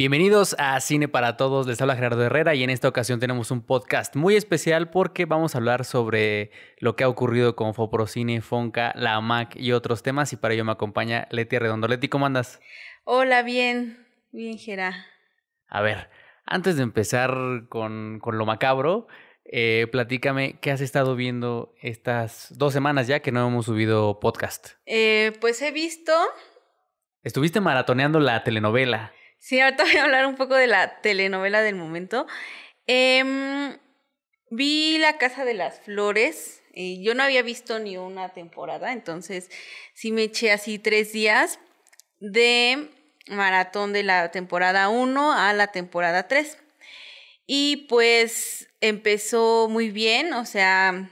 Bienvenidos a Cine para Todos, les habla Gerardo Herrera y en esta ocasión tenemos un podcast muy especial porque vamos a hablar sobre lo que ha ocurrido con Foprocine, Fonca, la Mac y otros temas y para ello me acompaña Leti Redondo. Leti, ¿cómo andas? Hola, bien, bien Gerá. A ver, antes de empezar con, lo macabro, eh, platícame qué has estado viendo estas dos semanas ya que no hemos subido podcast. Eh, pues he visto... Estuviste maratoneando la telenovela. Sí, ahorita voy a hablar un poco de la telenovela del momento. Em, vi La Casa de las Flores. Eh, yo no había visto ni una temporada, entonces sí me eché así tres días de maratón de la temporada 1 a la temporada 3. Y pues empezó muy bien, o sea,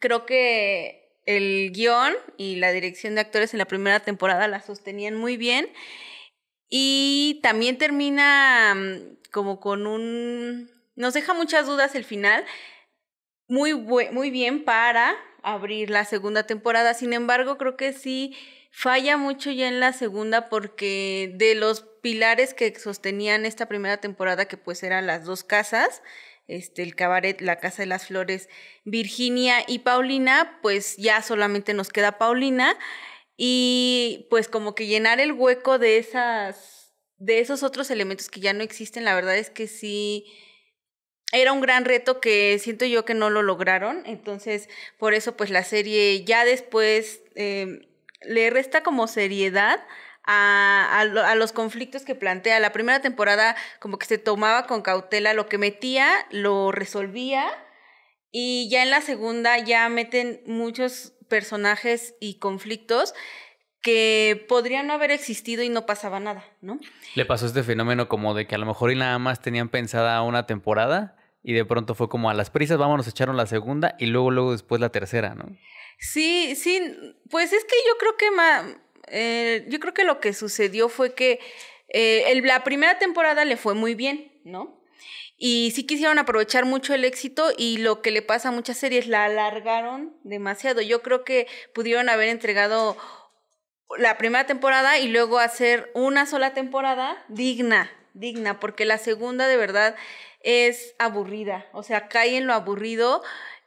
creo que el guión y la dirección de actores en la primera temporada la sostenían muy bien. Y también termina mm, como con un... Nos deja muchas dudas el final. Muy, muy bien para abrir la segunda temporada. Sin embargo, creo que sí falla mucho ya en la segunda porque de los pilares que sostenían esta primera temporada, que pues eran las dos casas, este, el cabaret, la Casa de las Flores, Virginia y Paulina, pues ya solamente nos queda Paulina y pues como que llenar el hueco de esas de esos otros elementos que ya no existen, la verdad es que sí era un gran reto que siento yo que no lo lograron, entonces por eso pues la serie ya después em, le resta como seriedad a, los conflictos que plantea. La primera temporada como que se tomaba con cautela lo que metía, lo resolvía y ya en la segunda ya meten muchos personajes y conflictos que podrían no haber existido y no pasaba nada, ¿no? Le pasó este fenómeno como de que a lo mejor y nada más tenían pensada una temporada y de pronto fue como a las prisas, vámonos, echaron la segunda y luego, luego después la tercera, ¿no? Sí, sí, pues es que yo creo que eh, yo creo que lo que sucedió fue que eh, la primera temporada le fue muy bien, ¿no? Y sí quisieron aprovechar mucho el éxito y lo que le pasa a muchas series, la alargaron demasiado. Yo creo que pudieron haber entregado la primera temporada y luego hacer una sola temporada digna, digna, porque la segunda de verdad es aburrida, o sea, cae en lo aburrido.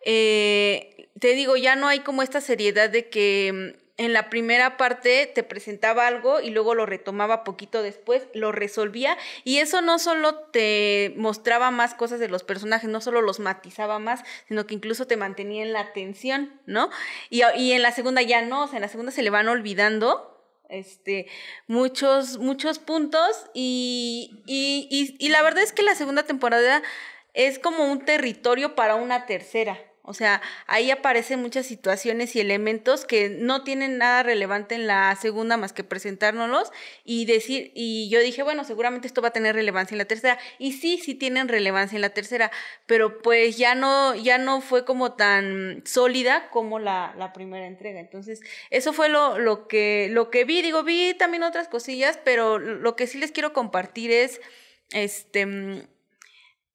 Eh, te digo, ya no hay como esta seriedad de que mm, en la primera parte te presentaba algo y luego lo retomaba poquito después, lo resolvía y eso no solo te mostraba más cosas de los personajes, no solo los matizaba más, sino que incluso te mantenía en la atención, ¿no? Y, en la segunda ya no, o sea, en la segunda se le van olvidando este, muchos, muchos puntos y, y la verdad es que la segunda temporada es como un territorio para una tercera. O sea, ahí aparecen muchas situaciones y elementos que no tienen nada relevante en la segunda más que presentárnoslos y decir, y yo dije, bueno, seguramente esto va a tener relevancia en la tercera. Y sí, sí tienen relevancia en la tercera, pero pues ya no, ya no fue como tan sólida como la, primera entrega. Entonces, eso fue lo, lo, que, lo que vi. Digo, vi también otras cosillas, pero lo que sí les quiero compartir es, este, mm,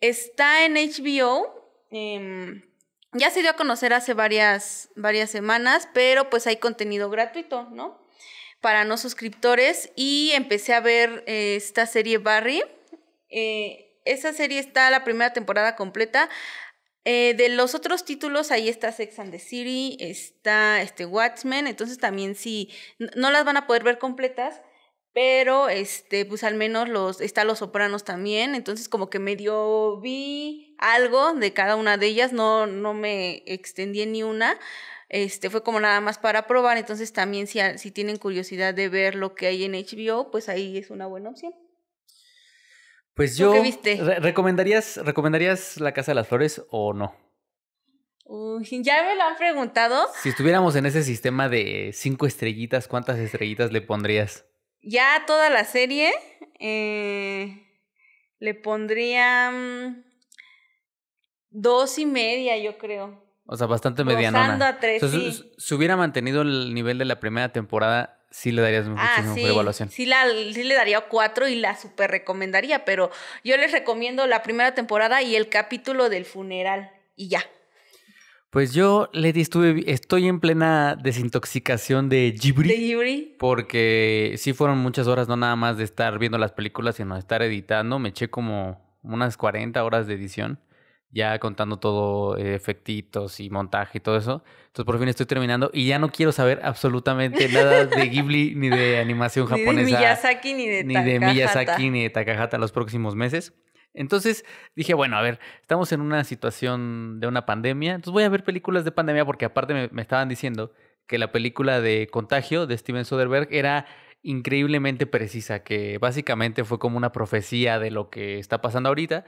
está en HBO. Em, ya se dio a conocer hace varias, varias semanas, pero pues hay contenido gratuito, ¿no? Para no suscriptores y empecé a ver eh, esta serie Barry. Eh, esa serie está la primera temporada completa. Eh, de los otros títulos, ahí está Sex and the City, está este Watchmen, entonces también si sí, no las van a poder ver completas, pero este, pues al menos los, está Los Sopranos también, entonces como que medio vi algo de cada una de ellas, no, no me extendí ni una, este, fue como nada más para probar, entonces también si, si tienen curiosidad de ver lo que hay en HBO, pues ahí es una buena opción. Pues yo, recomendarías, ¿recomendarías La Casa de las Flores o no? ya me lo han preguntado. Si estuviéramos en ese sistema de cinco estrellitas, ¿cuántas estrellitas le pondrías? ya toda la serie eh, le pondría mm, dos y media, yo creo. O sea, bastante medianona. A tres, si, hubiera mantenido el nivel de la primera temporada, sí le darías muchísimo ah, evaluación. Sí, sí le daría cuatro y la super recomendaría, pero yo les recomiendo la primera temporada y el capítulo del funeral y ya. Pues yo, Leti, estuve, estoy en plena desintoxicación de Ghibli. Porque sí fueron muchas horas, no nada más de estar viendo las películas, sino de estar editando. Me eché como unas 40 horas de edición, ya contando todo, eh, efectitos y montaje y todo eso. Entonces por fin estoy terminando y ya no quiero saber absolutamente nada de Ghibli ni de animación japonesa. Ni de Miyazaki ni de Ni de Miyazaki ni de Takahata los próximos meses. Entonces dije, bueno, a ver, estamos en una situación de una pandemia, entonces voy a ver películas de pandemia porque aparte me, estaban diciendo que la película de Contagio de Steven Soderbergh era increíblemente precisa, que básicamente fue como una profecía de lo que está pasando ahorita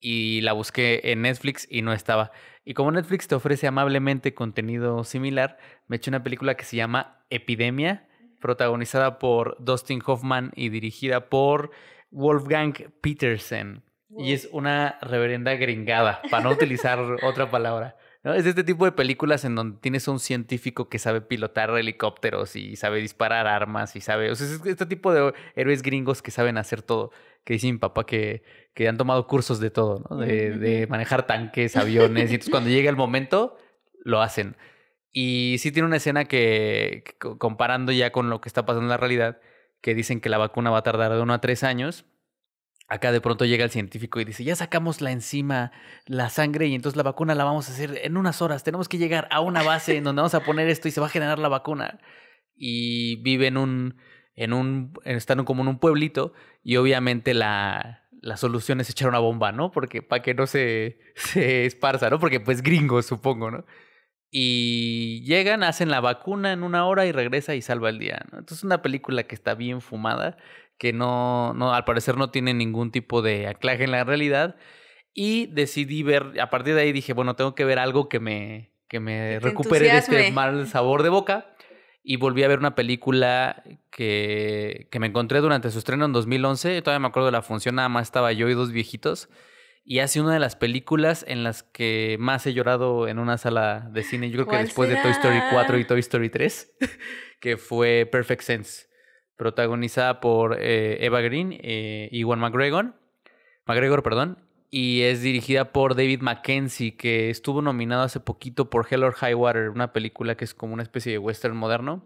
y la busqué en Netflix y no estaba. Y como Netflix te ofrece amablemente contenido similar, me eché una película que se llama Epidemia, protagonizada por Dustin Hoffman y dirigida por Wolfgang Petersen. Y es una reverenda gringada, para no utilizar otra palabra. ¿no? Es este tipo de películas en donde tienes a un científico que sabe pilotar helicópteros y sabe disparar armas y sabe. O sea, es este tipo de héroes gringos que saben hacer todo. Que dicen, papá que, que han tomado cursos de todo, de, manejar tanques, aviones. Y entonces cuando llega el momento, lo hacen. Y sí tiene una escena que, comparando ya con lo que está pasando en la realidad, que dicen que la vacuna va a tardar de uno a tres años Acá de pronto llega el científico y dice, ya sacamos la enzima, la sangre, y entonces la vacuna la vamos a hacer en unas horas. Tenemos que llegar a una base en donde vamos a poner esto y se va a generar la vacuna. Y vive en un, en un, como en un pueblito y obviamente la, la solución es echar una bomba, ¿no? Porque para que no se, se esparza, ¿no? Porque pues gringos, supongo, ¿no? Y llegan, hacen la vacuna en una hora y regresa y salva el día, ¿no? Entonces es una película que está bien fumada que no, no, al parecer no tiene ningún tipo de anclaje en la realidad. Y decidí ver, a partir de ahí dije, bueno, tengo que ver algo que me, que me recupere de este mal sabor de boca. Y volví a ver una película que, me encontré durante su estreno en 2011. Todavía me acuerdo de la función, nada más estaba yo y dos viejitos. Y ha sido una de las películas en las que más he llorado en una sala de cine. Yo creo que después de Toy Story 4 y Toy Story 3, que fue Perfect Sense protagonizada por eh, Eva Green eh, y Juan McGregor, McGregor, perdón, y es dirigida por David Mackenzie, que estuvo nominado hace poquito por Hell or High Water, una película que es como una especie de western moderno.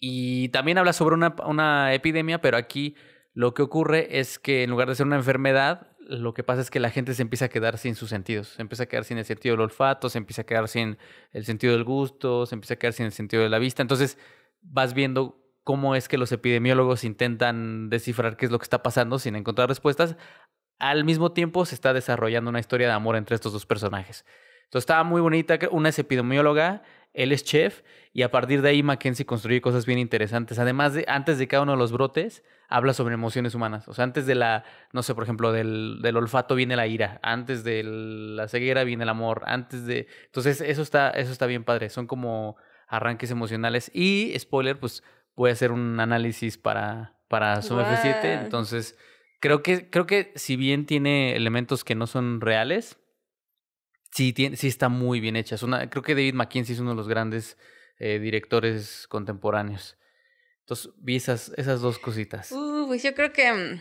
Y también habla sobre una, una epidemia, pero aquí lo que ocurre es que en lugar de ser una enfermedad, lo que pasa es que la gente se empieza a quedar sin sus sentidos, se empieza a quedar sin el sentido del olfato, se empieza a quedar sin el sentido del gusto, se empieza a quedar sin el sentido de la vista. Entonces vas viendo cómo es que los epidemiólogos intentan descifrar qué es lo que está pasando sin encontrar respuestas. Al mismo tiempo se está desarrollando una historia de amor entre estos dos personajes. Entonces estaba muy bonita, una es epidemióloga, él es chef y a partir de ahí Mackenzie construye cosas bien interesantes. Además de antes de cada uno de los brotes habla sobre emociones humanas. O sea, antes de la, no sé, por ejemplo, del, olfato viene la ira, antes de la ceguera viene el amor, antes de, entonces eso está, eso está bien padre. Son como arranques emocionales y spoiler, pues voy a hacer un análisis para, para su F7. Entonces, creo que, creo que si bien tiene elementos que no son reales, sí, tiene, sí está muy bien hecha. una, creo que David McKinsey es uno de los grandes eh, directores contemporáneos. Entonces, vi esas, dos cositas. Uh, pues yo creo que... Mm,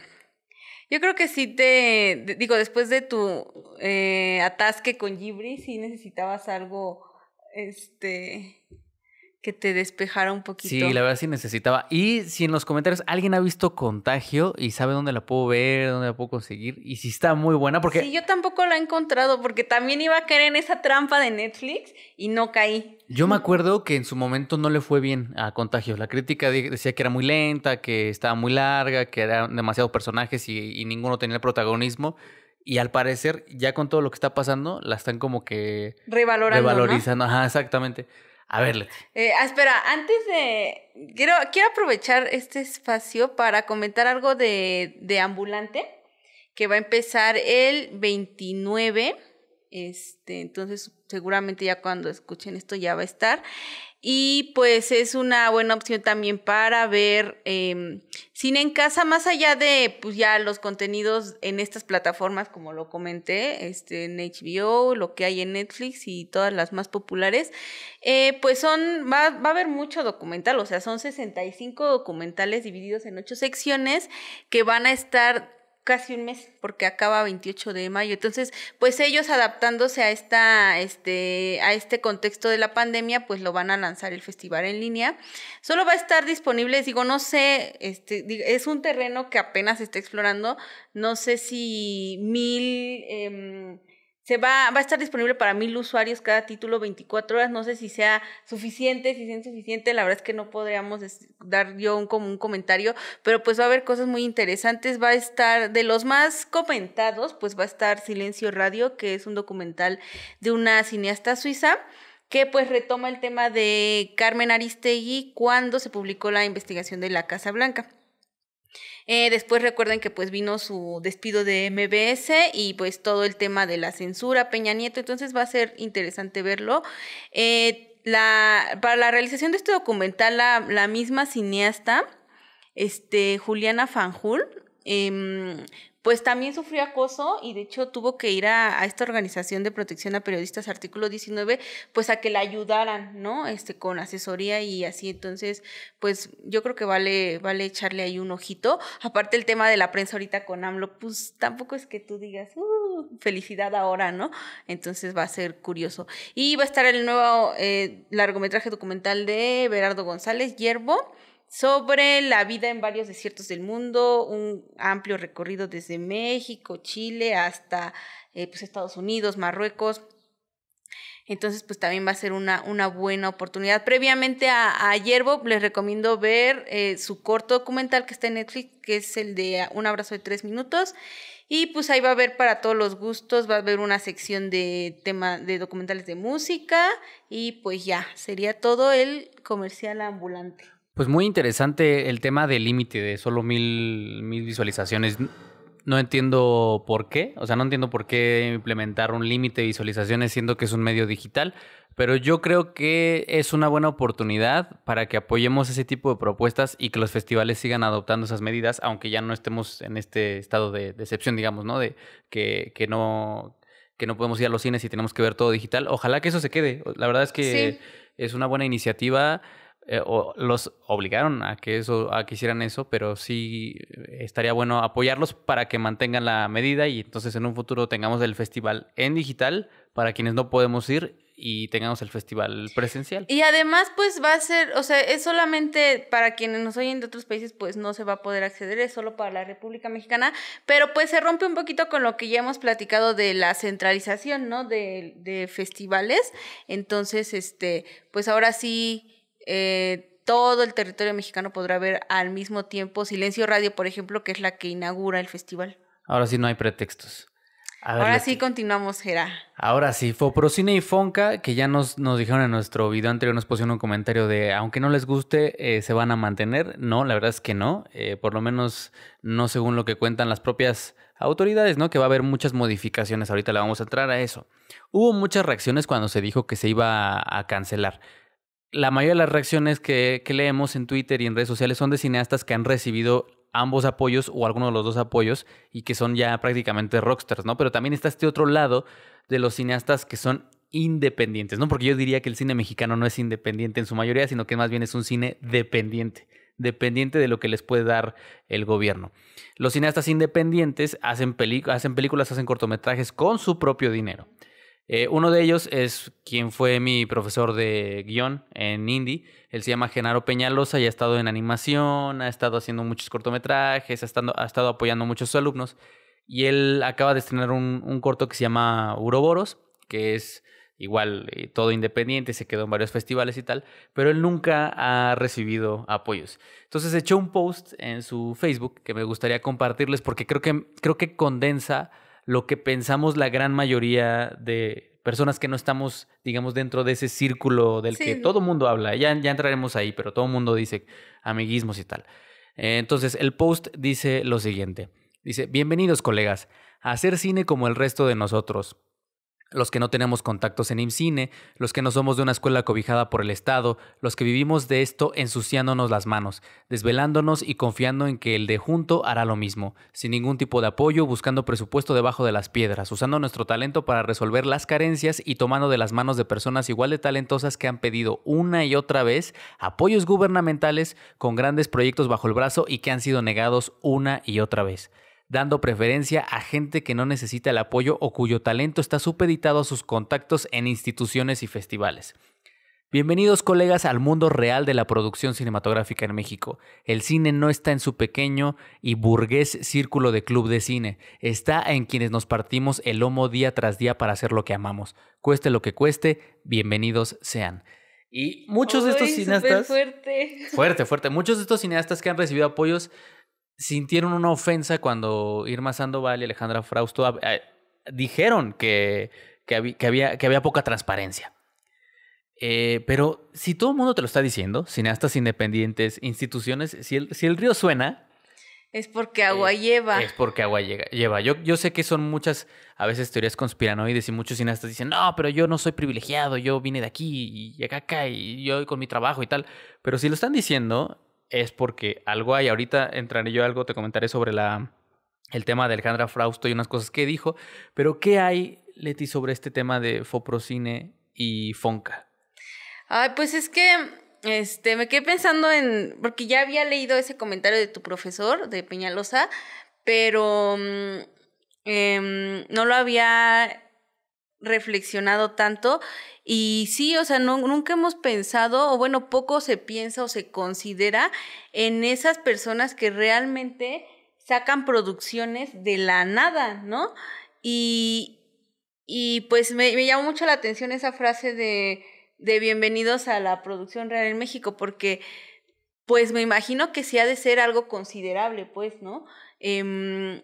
yo creo que sí te, digo, después de tu eh, atasque con Gibri, sí necesitabas algo, este, que te despejara un poquito. Sí, la verdad sí necesitaba. Y si en los comentarios alguien ha visto Contagio y sabe dónde la puedo ver, dónde la puedo conseguir, y si está muy buena, porque... Sí, yo tampoco la he encontrado, porque también iba a caer en esa trampa de Netflix y no caí. Yo me acuerdo que en su momento no le fue bien a Contagio. La crítica decía que era muy lenta, que estaba muy larga, que eran demasiados personajes y, ninguno tenía el protagonismo. Y al parecer, ya con todo lo que está pasando, la están como que... Revalorizando, ajá, exactamente. A ver, eh, ah, espera, antes de. Quiero, quiero aprovechar este espacio para comentar algo de, Ambulante, que va a empezar el 29. Este, entonces, seguramente ya cuando escuchen esto ya va a estar y pues es una buena opción también para ver em, cine en casa, más allá de pues ya los contenidos en estas plataformas, como lo comenté, este, en HBO, lo que hay en Netflix y todas las más populares, eh, pues son, va, va, a haber mucho documental, o sea, son 65 documentales divididos en ocho secciones que van a estar casi un mes, porque acaba 28 de mayo. Entonces, pues ellos adaptándose a esta, este, a este contexto de la pandemia, pues lo van a lanzar el festival en línea. Solo va a estar disponible, digo, no sé, este, es un terreno que apenas se está explorando. No sé si mil em, se va, a estar disponible para mil usuarios cada título 24 horas. No sé si sea suficiente, si sea insuficiente. La verdad es que no podríamos dar yo un, como un comentario, pero pues va a haber cosas muy interesantes. Va a estar, de los más comentados, pues va a estar Silencio Radio, que es un documental de una cineasta suiza que pues retoma el tema de Carmen Aristegui cuando se publicó la investigación de la Casa Blanca. Eh, después recuerden que pues vino su despido de MBS y pues todo el tema de la censura, Peña Nieto, entonces va a ser interesante verlo. Eh, para la realización de este documental, la, misma cineasta, este, Juliana Fanjul, em, pues también sufrió acoso y de hecho tuvo que ir a, esta organización de protección a periodistas, artículo 19, pues a que la ayudaran, ¿no? Este, con asesoría y así. Entonces, pues yo creo que vale, vale echarle ahí un ojito. Aparte el tema de la prensa ahorita con AMLO, pues tampoco es que tú digas, uh, felicidad ahora, ¿no? Entonces va a ser curioso. Y va a estar el nuevo eh, largometraje documental de Berardo González, Hierbo sobre la vida en varios desiertos del mundo, un amplio recorrido desde México, Chile hasta eh, pues Estados Unidos, Marruecos. Entonces, pues también va a ser una, una buena oportunidad. Previamente a, a Yerbo, les recomiendo ver eh, su corto documental que está en Netflix, que es el de Un abrazo de tres minutos. Y pues ahí va a haber para todos los gustos, va a haber una sección de tema de documentales de música y pues ya, sería todo el comercial ambulante. Pues muy interesante el tema del límite de solo mil, mil visualizaciones. No entiendo por qué, o sea, no entiendo por qué implementar un límite de visualizaciones siendo que es un medio digital, pero yo creo que es una buena oportunidad para que apoyemos ese tipo de propuestas y que los festivales sigan adoptando esas medidas, aunque ya no estemos en este estado de decepción, digamos, ¿no? De que, no que no podemos ir a los cines y tenemos que ver todo digital. Ojalá que eso se quede. La verdad es que es una buena iniciativa. Eh, los obligaron a que, eso, a que hicieran eso, pero sí estaría bueno apoyarlos para que mantengan la medida y entonces en un futuro tengamos el festival en digital para quienes no podemos ir y tengamos el festival presencial. Y además, pues va a ser, o sea, es solamente para quienes nos oyen de otros países, pues no se va a poder acceder, es solo para la República Mexicana, pero pues se rompe un poquito con lo que ya hemos platicado de la centralización, ¿no? De, de festivales. Entonces, este, pues ahora sí eh, todo el territorio mexicano podrá ver al mismo tiempo Silencio Radio, por ejemplo, que es la que inaugura el festival. Ahora sí no hay pretextos. Ahora sí continuamos, Gera. Ahora sí, Foprocine y Fonca, que ya nos, nos dijeron en nuestro video anterior, nos pusieron un comentario de, aunque no les guste, eh, se van a mantener. No, la verdad es que no. Eh, por lo menos no según lo que cuentan las propias autoridades, ¿no? Que va a haber muchas modificaciones. Ahorita le vamos a entrar a eso. Hubo muchas reacciones cuando se dijo que se iba a cancelar la mayoría de las reacciones que, leemos en Twitter y en redes sociales son de cineastas que han recibido ambos apoyos o alguno de los dos apoyos y que son ya prácticamente rockstars, ¿no? Pero también está este otro lado de los cineastas que son independientes, ¿no? Porque yo diría que el cine mexicano no es independiente en su mayoría, sino que más bien es un cine dependiente, dependiente de lo que les puede dar el gobierno. Los cineastas independientes hacen, hacen películas, hacen cortometrajes con su propio dinero. Eh, uno de ellos es quien fue mi profesor de guión en indie. Él se llama Genaro Peñalosa y ha estado en animación, ha estado haciendo muchos cortometrajes, ha estado, apoyando a muchos alumnos. Y él acaba de estrenar un, corto que se llama Uroboros, que es igual eh, todo independiente, se quedó en varios festivales y tal, pero él nunca ha recibido apoyos. Entonces echó un post en su Facebook que me gustaría compartirles porque creo que, creo que condensa lo que pensamos la gran mayoría de personas que no estamos, digamos, dentro de ese círculo del que todo mundo habla. Ya, ya entraremos ahí, pero todo mundo dice amiguismos y tal. Eh, entonces, el post dice lo siguiente. Dice, bienvenidos colegas, a hacer cine como el resto de nosotros los que no tenemos contactos en IMCINE, los que no somos de una escuela cobijada por el Estado, los que vivimos de esto ensuciándonos las manos, desvelándonos y confiando en que el de junto hará lo mismo, sin ningún tipo de apoyo, buscando presupuesto debajo de las piedras, usando nuestro talento para resolver las carencias y tomando de las manos de personas igual de talentosas que han pedido una y otra vez apoyos gubernamentales con grandes proyectos bajo el brazo y que han sido negados una y otra vez dando preferencia a gente que no necesita el apoyo o cuyo talento está supeditado a sus contactos en instituciones y festivales. Bienvenidos colegas al mundo real de la producción cinematográfica en México. El cine no está en su pequeño y burgués círculo de club de cine, está en quienes nos partimos el lomo día tras día para hacer lo que amamos. Cueste lo que cueste, bienvenidos sean. Y muchos de estos cineastas... Fuerte. fuerte, fuerte. Muchos de estos cineastas que han recibido apoyos sintieron una ofensa cuando Irma Sandoval y Alejandra Frausto eh, dijeron que, que, había, que había poca transparencia. Eh, pero si todo el mundo te lo está diciendo, cineastas independientes, instituciones, si el, si el río suena... Es porque agua eh, lleva. Es porque agua lleva. Yo, yo sé que son muchas, a veces teorías conspiranoides y muchos cineastas dicen, no, pero yo no soy privilegiado, yo vine de aquí y acá, acá y yo con mi trabajo y tal. Pero si lo están diciendo, es porque algo hay. Ahorita entraré yo algo, te comentaré sobre la, el tema de Alejandra Frausto y unas cosas que dijo. Pero, ¿qué hay, Leti, sobre este tema de Foprocine y Fonca? Ay, pues es que este, me quedé pensando en. Porque ya había leído ese comentario de tu profesor, de Peñalosa, pero. Mm, em, no lo había reflexionado tanto y sí, o sea, nunca hemos pensado, o bueno, poco se piensa o se considera en esas personas que realmente sacan producciones de la nada, ¿no? Y, y pues me, llamó mucho la atención esa frase de, de bienvenidos a la producción real en México, porque pues me imagino que sí ha de ser algo considerable, pues, ¿no? Em,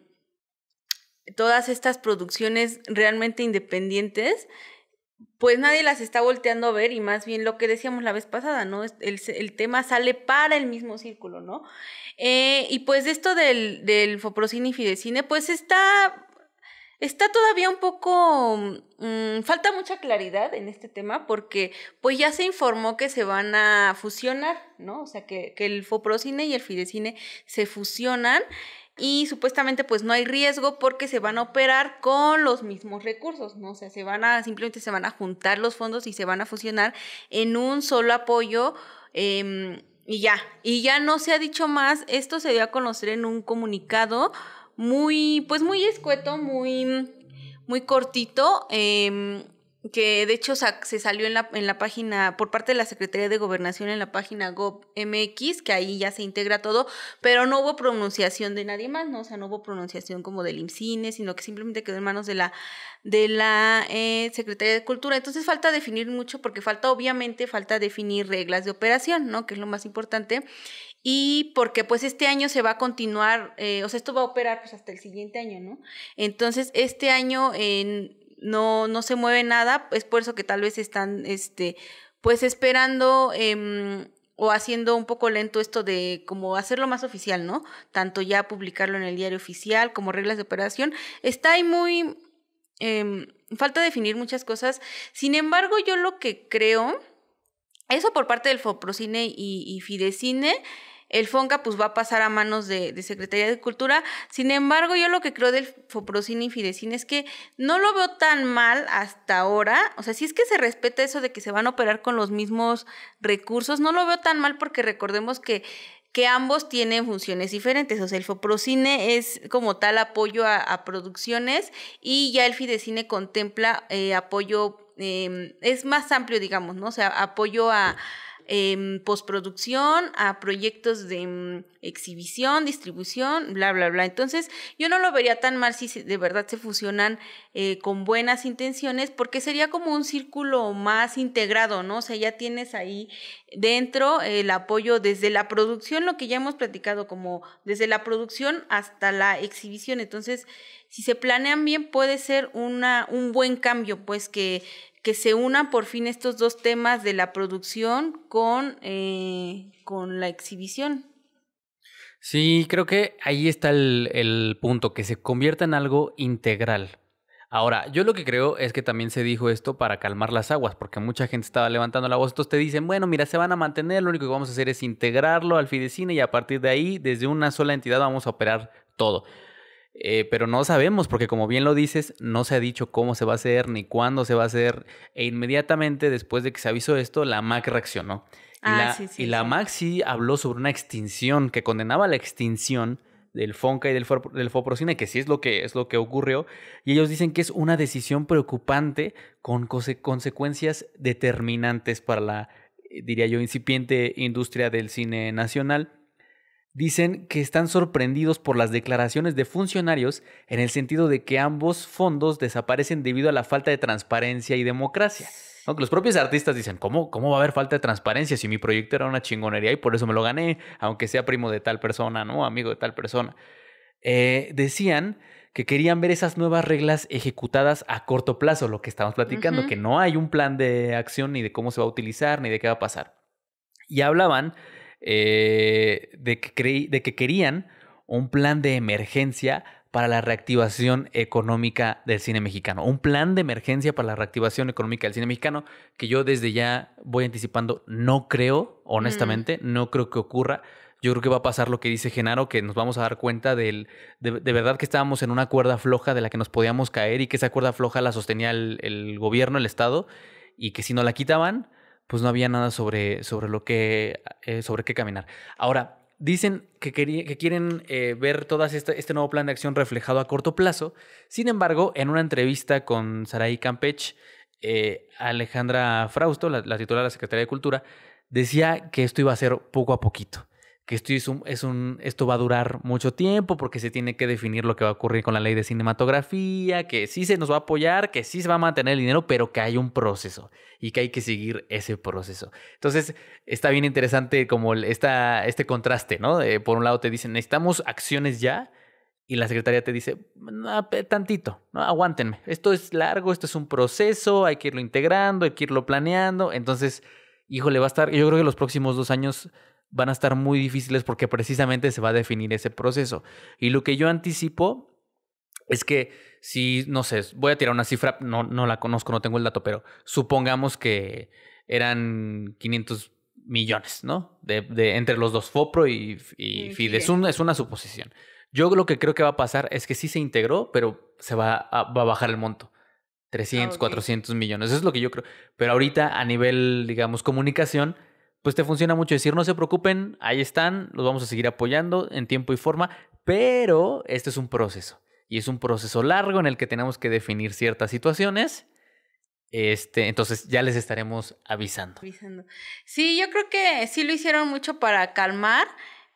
todas estas producciones realmente independientes, pues nadie las está volteando a ver y más bien lo que decíamos la vez pasada, ¿no? El, el tema sale para el mismo círculo, ¿no? Eh, y pues esto del, Foprocine y Fidecine, pues está, está todavía un poco, mm, falta mucha claridad en este tema porque pues ya se informó que se van a fusionar, ¿no? O sea, que, que el Foprocine y el Fidecine se fusionan y supuestamente pues no hay riesgo porque se van a operar con los mismos recursos, ¿no? O sea, se van a, simplemente se van a juntar los fondos y se van a fusionar en un solo apoyo. Em, y ya, y ya no se ha dicho más, esto se dio a conocer en un comunicado muy, pues muy escueto, muy, muy cortito. Em, que de hecho se salió en la, en la página, por parte de la Secretaría de Gobernación, en la página GOP-MX, que ahí ya se integra todo, pero no hubo pronunciación de nadie más, ¿no? O sea, no hubo pronunciación como del IMCINE, sino que simplemente quedó en manos de la, de la eh, Secretaría de Cultura. Entonces falta definir mucho, porque falta, obviamente, falta definir reglas de operación, ¿no? Que es lo más importante. Y porque pues este año se va a continuar, eh, o sea, esto va a operar pues hasta el siguiente año, ¿no? Entonces, este año en no, no se mueve nada, es por eso que tal vez están, este, pues esperando em, o haciendo un poco lento esto de como hacerlo más oficial, ¿no? Tanto ya publicarlo en el diario oficial como reglas de operación. Está ahí muy... Em, falta definir muchas cosas. Sin embargo, yo lo que creo, eso por parte del Foprocine y, y Fidecine, el FONCA pues va a pasar a manos de, Secretaría de Cultura. Sin embargo, yo lo que creo del FOPROCINE y FIDECINE es que no lo veo tan mal hasta ahora. O sea, si es que se respeta eso de que se van a operar con los mismos recursos, no lo veo tan mal porque recordemos que que ambos tienen funciones diferentes. O sea, el Foprocine es como tal apoyo a, producciones y ya el Fidecine contempla eh, apoyo, em, es más amplio, digamos, ¿no? O sea, apoyo a... Em, postproducción, a proyectos de mm, exhibición, distribución, bla, bla, bla. Entonces, yo no lo vería tan mal si de verdad se fusionan eh, con buenas intenciones, porque sería como un círculo más integrado, ¿no? O sea, ya tienes ahí dentro el apoyo desde la producción, lo que ya hemos platicado, como desde la producción hasta la exhibición. Entonces, si se planean bien, puede ser una, un buen cambio, pues que que se unan por fin estos dos temas de la producción con, eh, con la exhibición. Sí, creo que ahí está el, el, punto, que se convierta en algo integral. Ahora, yo lo que creo es que también se dijo esto para calmar las aguas, porque mucha gente estaba levantando la voz. Entonces te dicen, bueno, mira, se van a mantener, lo único que vamos a hacer es integrarlo al Fidecine y a partir de ahí, desde una sola entidad, vamos a operar todo. Eh, pero no sabemos, porque como bien lo dices, no se ha dicho cómo se va a hacer ni cuándo se va a hacer. E inmediatamente después de que se avisó esto, la MAC reaccionó. y ah, la MAC sí habló sobre una extinción que condenaba la extinción del Fonca y del, Fopro del que sí es lo que, es lo que ocurrió, y ellos dicen que es una decisión preocupante con consecuencias determinantes para la, diría yo, incipiente industria del cine nacional dicen que están sorprendidos por las declaraciones de funcionarios en el sentido de que ambos fondos desaparecen debido a la falta de transparencia y democracia. Aunque los propios artistas dicen, ¿cómo, ¿cómo va a haber falta de transparencia si mi proyecto era una chingonería y por eso me lo gané, aunque sea primo de tal persona, ¿no? Amigo de tal persona. Eh, decían que querían ver esas nuevas reglas ejecutadas a corto plazo, lo que estamos platicando, que no hay un plan de acción ni de cómo se va a utilizar, ni de qué va a pasar. Y hablaban eh, de, que de que querían un plan de emergencia para la reactivación económica del cine mexicano. Un plan de emergencia para la reactivación económica del cine mexicano que yo desde ya voy anticipando, no creo, honestamente, mm. no creo que ocurra. Yo creo que va a pasar lo que dice Genaro, que nos vamos a dar cuenta del, de, verdad que estábamos en una cuerda floja de la que nos podíamos caer y que esa cuerda floja la sostenía el gobierno, el Estado, y que si no la quitaban, pues no había nada sobre, sobre lo que, eh, sobre qué caminar. Ahora, dicen que, que quieren eh, ver todo este, nuevo plan de acción reflejado a corto plazo. Sin embargo, en una entrevista con Saraí Campech, eh, Alejandra Frausto, la, titular de la Secretaría de Cultura, decía que esto iba a ser poco a poquito. Que esto, es un, es un, esto va a durar mucho tiempo porque se tiene que definir lo que va a ocurrir con la ley de cinematografía, que sí se nos va a apoyar, que sí se va a mantener el dinero, pero que hay un proceso y que hay que seguir ese proceso. Entonces, está bien interesante como esta, este contraste, ¿no? por un lado te dicen, necesitamos acciones ya, y la secretaria te dice, tantito, aguántenme, esto es largo, esto es un proceso, hay que irlo integrando, hay que irlo planeando, entonces, híjole, va a estar, yo creo que los próximos dos años van a estar muy difíciles porque precisamente se va a definir ese proceso. Y lo que yo anticipo es que si, no sé, voy a tirar una cifra, no, no la conozco, no tengo el dato, pero supongamos que eran 500 millones, ¿no? De, entre los dos, FOPRO y, y mm, FIDE. Es, una suposición. Yo lo que creo que va a pasar es que sí se integró, pero se va a, bajar el monto. 300, ah, 400 millones. Eso es lo que yo creo. Pero ahorita a nivel, digamos, comunicación, pues te funciona mucho decir, no se preocupen, ahí están, los vamos a seguir apoyando en tiempo y forma, pero este es un proceso y es un proceso largo en el que tenemos que definir ciertas situaciones. Este, entonces ya les estaremos avisando. Sí, yo creo que sí lo hicieron mucho para calmar,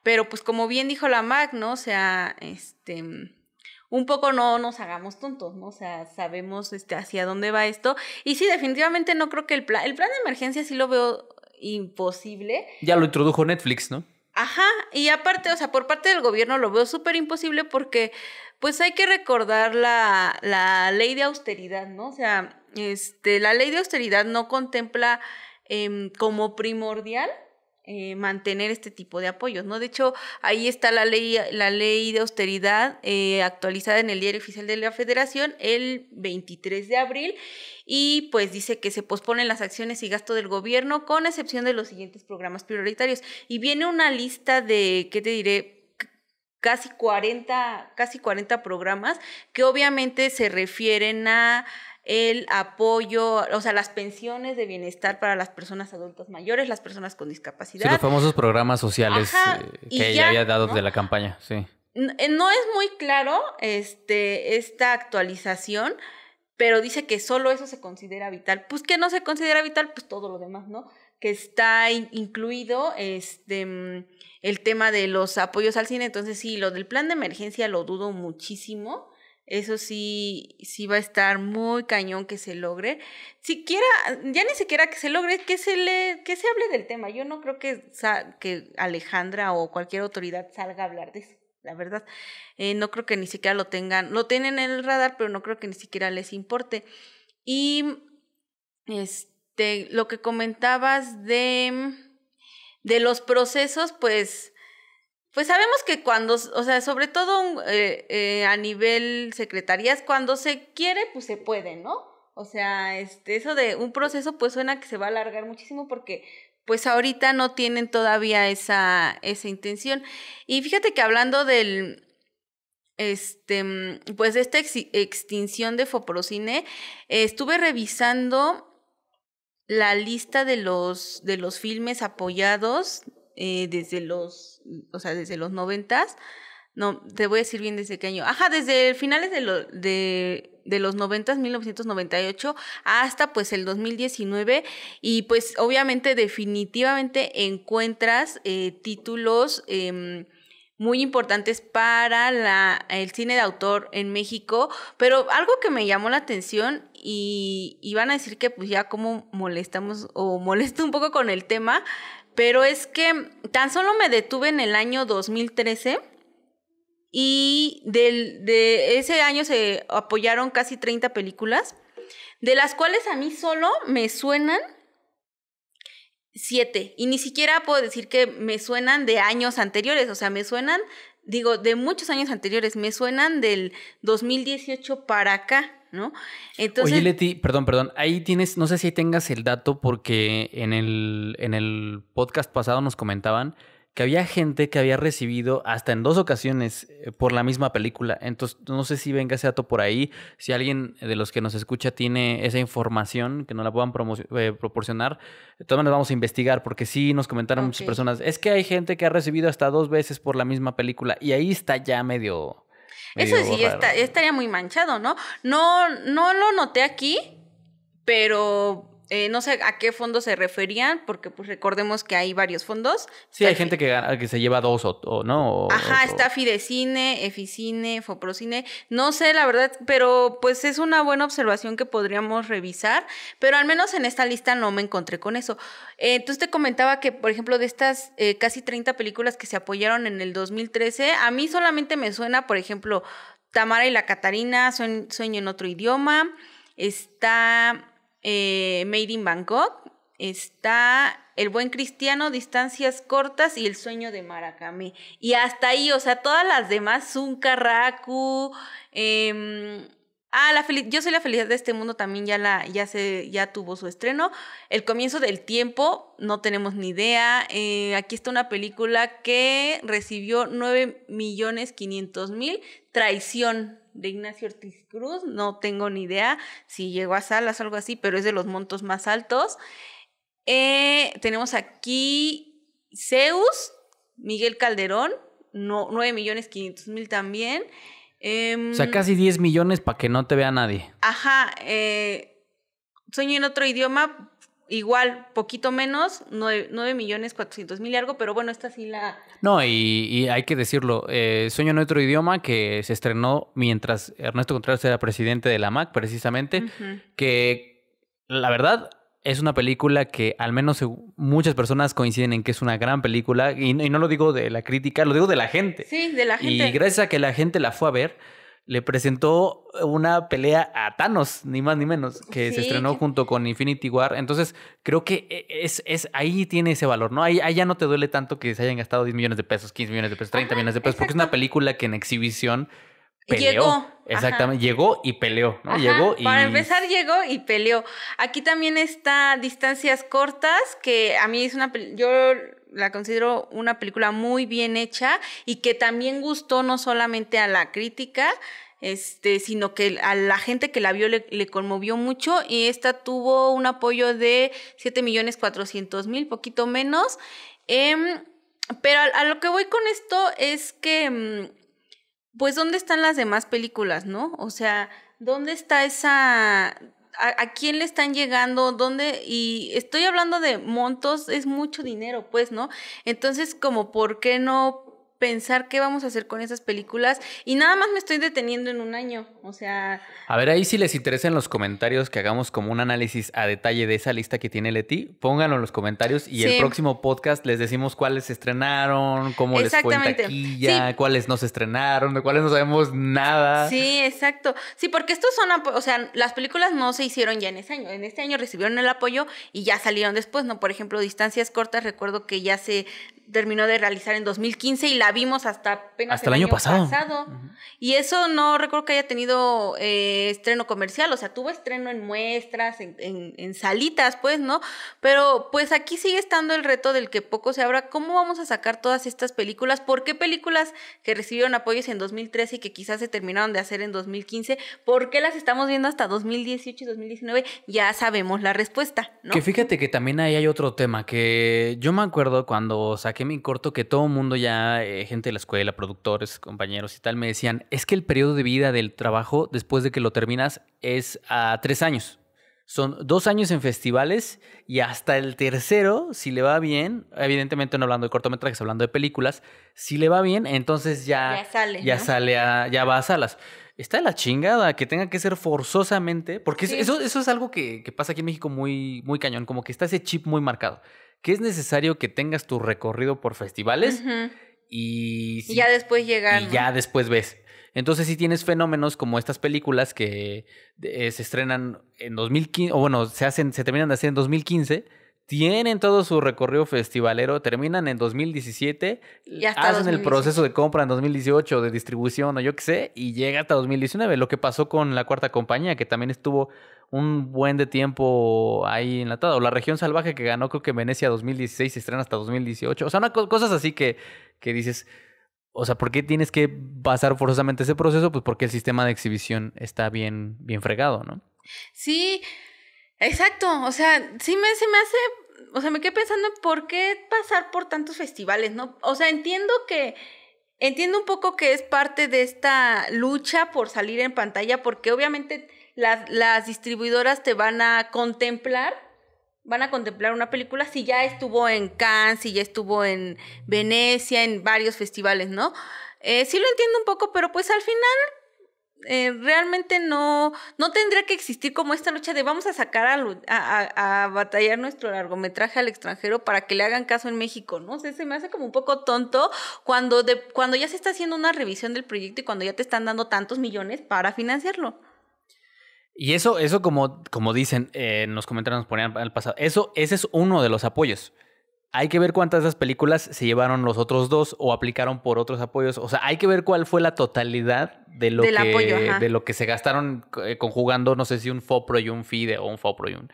pero pues como bien dijo la Mac, ¿no? O sea, este un poco no nos hagamos tontos, ¿no? O sea, sabemos este, hacia dónde va esto. Y sí, definitivamente no creo que el plan, el plan de emergencia sí lo veo imposible. Ya lo introdujo Netflix, ¿no? Ajá, y aparte, o sea, por parte del gobierno lo veo súper imposible porque, pues hay que recordar la, ley de austeridad, ¿no? O sea, este, la ley de austeridad no contempla em, como primordial eh, mantener este tipo de apoyos, ¿no? De hecho, ahí está la ley, la ley de austeridad eh, actualizada en el Diario Oficial de la Federación el 23 de abril y pues dice que se posponen las acciones y gasto del gobierno con excepción de los siguientes programas prioritarios. Y viene una lista de, ¿qué te diré? casi 40, casi 40 programas que obviamente se refieren a el apoyo, o sea, las pensiones de bienestar para las personas adultas mayores, las personas con discapacidad. Sí, los famosos programas sociales eh, que ella había dado de la campaña, sí. No, eh, no es muy claro este, esta actualización, pero dice que solo eso se considera vital. Pues que no se considera vital, pues todo lo demás, ¿no? Que está incluido este mm, el tema de los apoyos al cine, entonces sí, lo del plan de emergencia lo dudo muchísimo. Eso sí, sí va a estar muy cañón que se logre. Siquiera, ya ni siquiera que se logre, que se le, que se hable del tema. Yo no creo que, que Alejandra o cualquier autoridad salga a hablar de eso la verdad. Eh, no creo que ni siquiera lo tengan, lo tienen en el radar, pero no creo que ni siquiera les importe. Y este, lo que comentabas de, de los procesos, pues, pues sabemos que cuando, o sea, sobre todo eh, eh, a nivel secretarías, cuando se quiere, pues se puede, ¿no? O sea, este, eso de un proceso, pues suena que se va a alargar muchísimo porque pues ahorita no tienen todavía esa, esa intención. Y fíjate que hablando del, este, mm, pues de esta extinción de Foprocine, estuve revisando la lista de los, de los filmes apoyados eh, desde los, o sea, desde los noventas no, te voy a decir bien desde qué año. Ajá, desde finales de, lo, de, los 90, 1998, hasta pues el 2019. Y pues obviamente definitivamente encuentras eh, títulos... Em, muy importantes para la, el cine de autor en México, pero algo que me llamó la atención y, y, van a decir que pues ya como molestamos o molesto un poco con el tema, pero es que tan solo me detuve en el año 2013 y del, de ese año se apoyaron casi 30 películas, de las cuales a mí solo me suenan siete. Y ni siquiera puedo decir que me suenan de años anteriores, o sea, me suenan, digo, de muchos años anteriores, me suenan del 2018 para acá. ¿No? Entonces, Oye, Leti, perdón, perdón. Ahí tienes, no sé si tengas el dato, porque en el, en el podcast pasado nos comentaban que había gente que había recibido hasta en dos ocasiones eh, por la misma película. Entonces, no sé si venga ese dato por ahí, si alguien de los que nos escucha tiene esa información que nos la puedan eh, proporcionar, de todas maneras vamos a investigar, porque sí nos comentaron muchas personas, es que hay gente que ha recibido hasta dos veces por la misma película, y ahí está ya medio... Eso sí, está, estaría muy manchado, ¿no? No, no lo noté aquí, pero eh, no sé a qué fondos se referían, porque pues recordemos que hay varios fondos. Sí, hay gente que, que se lleva dos o, no. Ajá, está Fidecine, Eficine, Foprocine. No sé, la verdad, pero pues es una buena observación que podríamos revisar, pero al menos en esta lista no me encontré con eso. Eh, entonces te comentaba que, por ejemplo, de estas eh, casi 30 películas que se apoyaron en el 2013, a mí solamente me suena, por ejemplo, Tamara y la Catarina, Sueño en otro idioma, está... Eh, Made in Bangkok, está El Buen Cristiano, Distancias Cortas y El Sueño de Maracame. Y hasta ahí, o sea, todas las demás, un Raku, em, ah, la Yo soy la felicidad de este mundo también ya, la, ya, se, ya tuvo su estreno. El comienzo del tiempo, no tenemos ni idea. Eh, aquí está una película que recibió 9 millones 500 mil, Traición de Ignacio Ortiz Cruz, no tengo ni idea si llegó a salas o algo así, pero es de los montos más altos. Eh, tenemos aquí Zeus, Miguel Calderón, no, 9 millones 500 mil también. Em, o sea, casi 10 millones para que no te vea nadie. Ajá. Eh, sueño en otro idioma, igual, poquito menos, 9, millones 400 mil y algo, pero bueno, esta sí la... No, y, hay que decirlo, eh, Sueño en otro idioma, que se estrenó mientras Ernesto Contreras era presidente de la MAC, precisamente, que la verdad es una película que al menos muchas personas coinciden en que es una gran película, y, y no lo digo de la crítica, lo digo de la gente. Sí, de la gente. Y gracias a que la gente la fue a ver le presentó una pelea a Thanos, ni más ni menos, que se estrenó junto con Infinity War. Entonces, creo que e, e, es, es ahí tiene ese valor, ¿no? Ahí, ya no te duele tanto que se hayan gastado 10 millones de pesos, 15 millones de pesos, 30 millones de pesos, porque es una película que en exhibición peleó. Llegó. Exactamente, llegó y peleó, ¿no? Llegó y... Para empezar, llegó y peleó. Aquí también está Distancias Cortas, que a mí es una... Yo la considero una película muy bien hecha y que también gustó no solamente a la crítica, este, sino que a la gente que la vio le, conmovió mucho y esta tuvo un apoyo de 7 millones mil, poquito menos. Em, pero a, a, lo que voy con esto es que, mm, pues, ¿dónde están las demás películas, no? O sea, ¿dónde está esa a, quién le están llegando, dónde, y estoy hablando de montos, es mucho dinero, pues, ¿no? Entonces, como, ¿por qué no pensar qué vamos a hacer con esas películas y nada más me estoy deteniendo en un año, o sea... A ver, ahí si les interesa en los comentarios que hagamos como un análisis a detalle de esa lista que tiene Leti, pónganlo en los comentarios y el próximo podcast les decimos cuáles se estrenaron, cómo les fue en taquilla, cuáles no se estrenaron, de cuáles no sabemos nada. Sí, exacto. Sí, porque estos son, o sea, las películas no se hicieron ya en ese año, en este año recibieron el apoyo y ya salieron después, ¿no? Por ejemplo, Distancias Cortas, recuerdo que ya se terminó de realizar en 2015 y la vimos hasta apenas el, año, pasado. Y eso no recuerdo que haya tenido eh, estreno comercial, o sea, tuvo estreno en muestras, en, en, salitas, pues, ¿no? Pero pues aquí sigue estando el reto del que poco se abra. ¿cómo vamos a sacar todas estas películas? ¿Por qué películas que recibieron apoyos en 2013 y que quizás se terminaron de hacer en 2015, por qué las estamos viendo hasta 2018 y 2019? Ya sabemos la respuesta, Que fíjate que también ahí hay otro tema, que yo me acuerdo cuando saqué que me corto que todo el mundo ya, eh, gente de la escuela, productores, compañeros y tal, me decían, es que el periodo de vida del trabajo después de que lo terminas es a tres años. Son dos años en festivales y hasta el tercero, si le va bien, evidentemente no hablando de cortometrajes, hablando de películas, si le va bien, entonces ya, sale, ya, sale ya va a salas está de la chingada que tenga que ser forzosamente, porque eso, eso es algo que, que, pasa aquí en México muy, muy cañón, como que está ese chip muy marcado que es necesario que tengas tu recorrido por festivales y, ya después llegar. Y ya después ves. Entonces, si tienes fenómenos como estas películas que eh, se estrenan en 2015, o bueno, se hacen, se terminan de hacer en 2015 tienen todo su recorrido festivalero, terminan en 2017, y hacen el proceso de compra en 2018, de distribución o yo qué sé, y llega hasta 2019. Lo que pasó con la cuarta compañía, que también estuvo un buen de tiempo ahí enlatado. O la región salvaje que ganó, creo que Venecia 2016 se estrena hasta 2018. O sea, una, cosas así que, que dices. O sea, ¿por qué tienes que pasar forzosamente ese proceso? Pues porque el sistema de exhibición está bien, bien fregado, ¿no? Sí, Exacto, o sea, sí me, se me hace, o sea, me quedé pensando por qué pasar por tantos festivales, ¿no? O sea, entiendo que, entiendo un poco que es parte de esta lucha por salir en pantalla, porque obviamente las, las distribuidoras te van a contemplar, van a contemplar una película si ya estuvo en Cannes, si ya estuvo en Venecia, en varios festivales, ¿no? Eh, sí lo entiendo un poco, pero pues al final eh, realmente no, no tendría que existir como esta noche de vamos a sacar a, a, a, batallar nuestro largometraje al extranjero para que le hagan caso en México, ¿no? O se me hace como un poco tonto cuando, de, cuando ya se está haciendo una revisión del proyecto y cuando ya te están dando tantos millones para financiarlo. Y eso, eso como, como dicen, eh, nos comentaron, nos ponían al pasado, eso, ese es uno de los apoyos hay que ver cuántas de esas películas se llevaron los otros dos o aplicaron por otros apoyos. O sea, hay que ver cuál fue la totalidad de lo, que, de lo que se gastaron eh, conjugando, no sé si un FOPRO y un FIDE o un FOPRO y un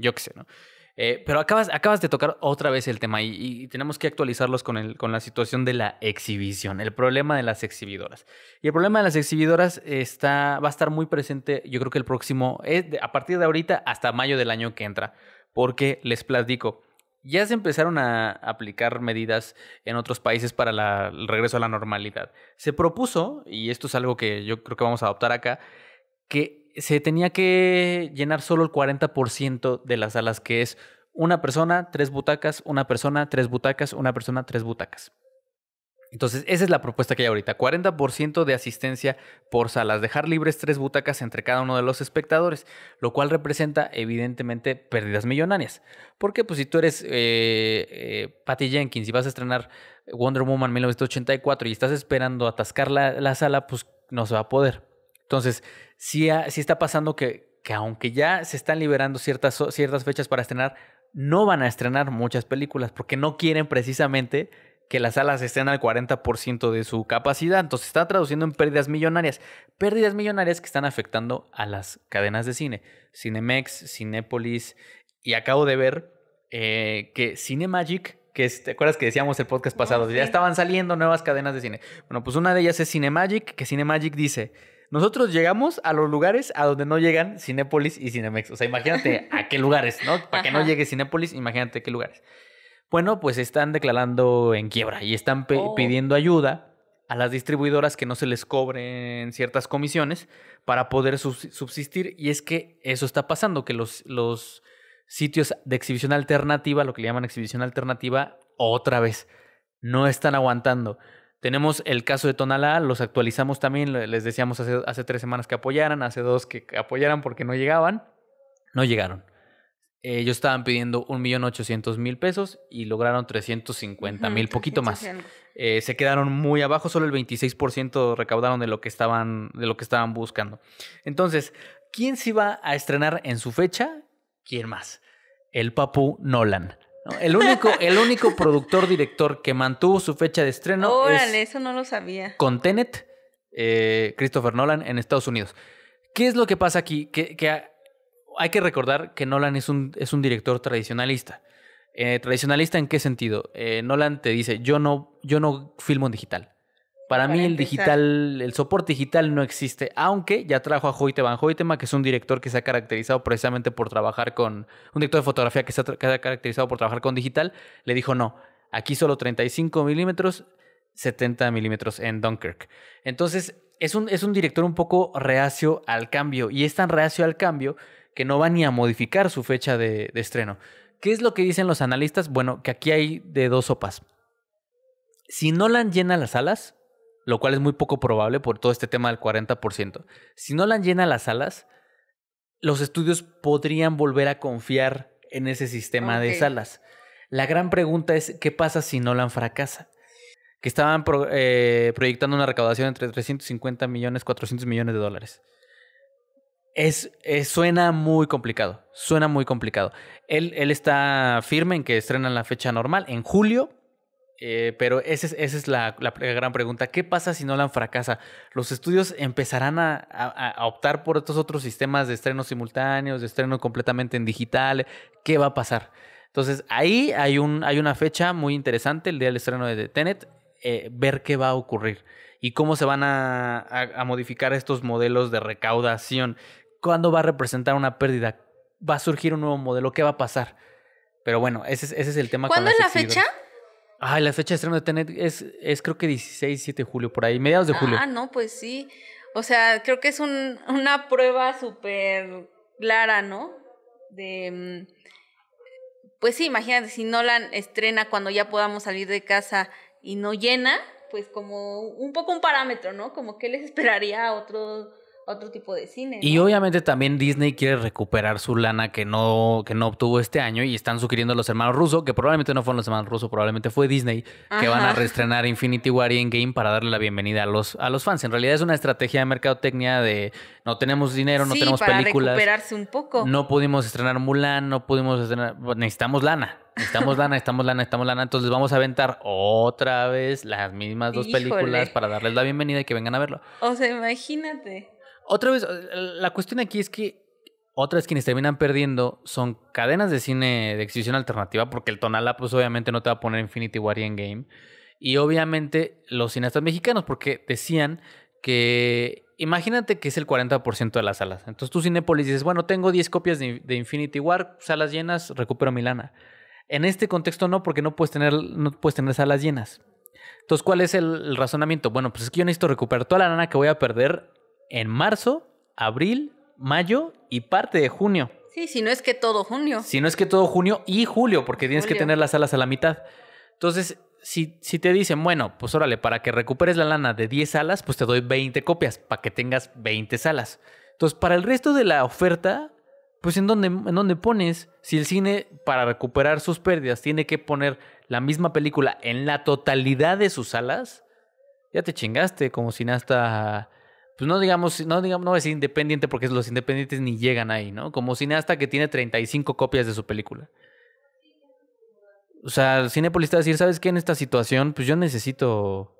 yo qué sé, ¿no? Eh, pero acabas, acabas de tocar otra vez el tema y, tenemos que actualizarlos con, el, con la situación de la exhibición, el problema de las exhibidoras. Y el problema de las exhibidoras está, va a estar muy presente, yo creo que el próximo, es eh, a partir de ahorita hasta mayo del año que entra, porque les platico, ya se empezaron a aplicar medidas en otros países para el regreso a la normalidad. Se propuso, y esto es algo que yo creo que vamos a adoptar acá, que se tenía que llenar solo el 40% de las salas, que es una persona, tres butacas, una persona, tres butacas, una persona, tres butacas. Entonces, esa es la propuesta que hay ahorita. 40% de asistencia por salas, dejar libres tres butacas entre cada uno de los espectadores, lo cual representa evidentemente pérdidas millonarias. Porque pues si tú eres eh, eh, Patty Jenkins y vas a estrenar Wonder Woman 1984 y estás esperando atascar la, sala, pues no se va a poder. Entonces, sí, está pasando que, que, aunque ya se están liberando ciertas, ciertas fechas para estrenar, no van a estrenar muchas películas porque no quieren precisamente que las salas estén al 40% de su capacidad. Entonces está traduciendo en pérdidas millonarias. Pérdidas millonarias que están afectando a las cadenas de cine. Cinemex, Cinépolis. Y acabo de ver eh, que Cinemagic, que te acuerdas que decíamos el podcast ah, pasado, ya estaban saliendo nuevas cadenas de cine. Bueno, pues una de ellas es Cinemagic, que Cinemagic dice... Nosotros llegamos a los lugares a donde no llegan Cinépolis y Cinemex. O sea, imagínate a qué lugares, ¿no? Para que no llegue Cinépolis, imagínate a qué lugares. Bueno, pues están declarando en quiebra y están oh. pidiendo ayuda a las distribuidoras que no se les cobren ciertas comisiones para poder subsistir. Y es que eso está pasando, que los, los sitios de exhibición alternativa, lo que le llaman exhibición alternativa, otra vez, no están aguantando. Tenemos el caso de Tonalá, los actualizamos también, les decíamos hace tres semanas que apoyaran, hace dos que apoyaran porque no llegaban, no llegaron. Eh, ellos estaban pidiendo 1.800.000 pesos y lograron 350.000, poquito más. Eh, se quedaron muy abajo, solo el 26% recaudaron de lo, que estaban, de lo que estaban buscando. Entonces, ¿quién se iba a estrenar en su fecha? ¿Quién más? El Papu Nolan. El, único, el único productor director que mantuvo su fecha de estreno. Órale, eso no lo sabía. Con Tenet, eh, Christopher Nolan en Estados Unidos. ¿Qué es lo que pasa aquí? que hay que recordar que Nolan es un, es un director tradicionalista. Eh, ¿Tradicionalista en qué sentido? Eh, Nolan te dice, yo no, yo no filmo en digital. Para, mí el digital, el soporte digital no existe, aunque ya trajo a Hoyte Van Hoytema, que es un director que se ha caracterizado precisamente por trabajar con, un director de fotografía que se ha, caracterizado por trabajar con digital, le dijo no, aquí solo 35 milímetros, 70 milímetros en Dunkirk. Entonces, es un, es un director un poco reacio al cambio, y es tan reacio al cambio que no va ni a modificar su fecha de, estreno. ¿Qué es lo que dicen los analistas? Bueno, que aquí hay de dos sopas. Si Nolan llena las salas, lo cual es muy poco probable por todo este tema del 40%, si Nolan llena las salas, los estudios podrían volver a confiar en ese sistema de salas. La gran pregunta es, ¿qué pasa si Nolan fracasa? Que estaban eh, proyectando una recaudación entre 350 millones, 400 millones de dólares suena muy complicado, suena muy complicado. Él, él está firme en que estrenan la fecha normal, en julio, eh, pero esa es, la, gran pregunta. ¿Qué pasa si no Nolan fracasa? ¿Los estudios empezarán a, optar por estos otros sistemas de estreno simultáneos, de estreno completamente en digital? ¿Qué va a pasar? Entonces, ahí hay, un, hay una fecha muy interesante, el día del estreno de Tenet, eh, ver qué va a ocurrir y cómo se van a, a modificar estos modelos de recaudación cuándo va a representar una pérdida, va a surgir un nuevo modelo, qué va a pasar. Pero bueno, ese es, el tema. ¿Cuándo es la fecha? Ah, la fecha de estreno de Tenet es, es creo que 16, 17 de julio, por ahí, mediados de julio. Ah, no, pues sí. O sea, creo que es una prueba súper clara, ¿no? De... Mm, pues sí, imagínate, si Nolan estrena cuando ya podamos salir de casa y no llena, pues como un poco un parámetro, ¿no? Como que les esperaría a otro otro tipo de cine. Y obviamente también Disney quiere recuperar su lana que no, que no obtuvo este año y están sugiriendo los hermanos rusos, que probablemente no fueron los hermanos rusos, probablemente fue Disney, que van a reestrenar Infinity War y Endgame para darle la bienvenida a los, a los fans. En realidad es una estrategia de mercadotecnia de no tenemos dinero, no tenemos para películas. recuperarse un poco. No pudimos estrenar Mulan, no pudimos estrenar... Pues, necesitamos lana. Necesitamos lana, estamos lana, estamos lana. Entonces vamos a aventar otra vez las mismas dos películas para darles la bienvenida y que vengan a verlo. O sea, imagínate. Otra vez, la cuestión aquí es que otras quienes terminan perdiendo son cadenas de cine de exhibición alternativa, porque el Tonalá, pues obviamente no te va a poner Infinity War y game Y obviamente los cineastas mexicanos, porque decían que imagínate que es el 40% de las salas. Entonces tú Cinepolis dices, bueno, tengo 10 copias de, Infinity War, salas llenas, recupero mi lana. En este contexto no, porque no puedes tener, no puedes tener salas llenas. Entonces, ¿cuál es el razonamiento? Bueno, pues es que yo necesito recuperar toda la lana que voy a perder en marzo, abril, mayo y parte de junio. Sí, si no es que todo junio. Si no es que todo junio y julio, porque tienes que tener las alas a la mitad. Entonces, si, si, te dicen, bueno, pues órale, para que recuperes la lana de 10 alas, pues te doy 20 copias para que tengas 20 salas. Entonces, para el resto de la oferta, pues ¿en dónde, ¿en dónde pones? Si el cine, para recuperar sus pérdidas, tiene que poner la misma película en la totalidad de sus salas, ya te chingaste como si cineasta pues no digamos, no digamos, no es independiente porque los independientes ni llegan ahí, ¿no? Como cineasta que tiene 35 copias de su película. O sea, el Cinepolis está a decir, ¿sabes qué? En esta situación, pues yo necesito